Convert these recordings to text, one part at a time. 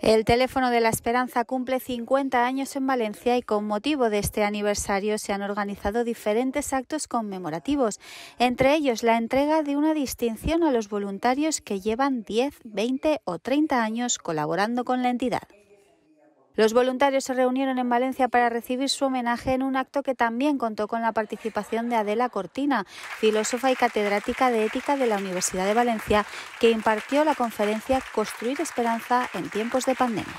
El teléfono de la esperanza cumple 50 años en Valencia y con motivo de este aniversario se han organizado diferentes actos conmemorativos, entre ellos la entrega de una distinción a los voluntarios que llevan 10, 20 o 30 años colaborando con la entidad. Los voluntarios se reunieron en Valencia para recibir su homenaje en un acto que también contó con la participación de Adela Cortina, filósofa y catedrática de ética de la Universidad de Valencia, que impartió la conferencia Construir Esperanza en tiempos de pandemia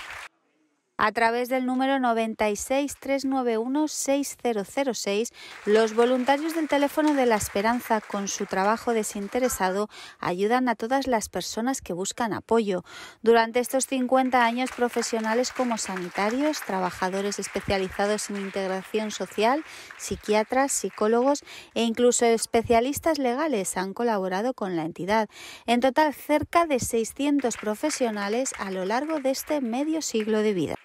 a través del número 963916006 los voluntarios del teléfono de la esperanza con su trabajo desinteresado ayudan a todas las personas que buscan apoyo. Durante estos 50 años profesionales como sanitarios, trabajadores especializados en integración social, psiquiatras, psicólogos e incluso especialistas legales han colaborado con la entidad. En total, cerca de 600 profesionales a lo largo de este medio siglo de vida.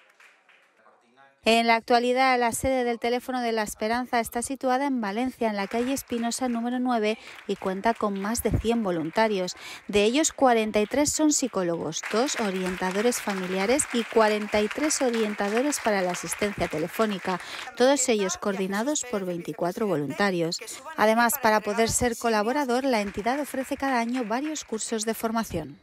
En la actualidad, la sede del Teléfono de la Esperanza está situada en Valencia, en la calle Espinosa número 9, y cuenta con más de 100 voluntarios. De ellos, 43 son psicólogos, dos orientadores familiares y 43 orientadores para la asistencia telefónica, todos ellos coordinados por 24 voluntarios. Además, para poder ser colaborador, la entidad ofrece cada año varios cursos de formación.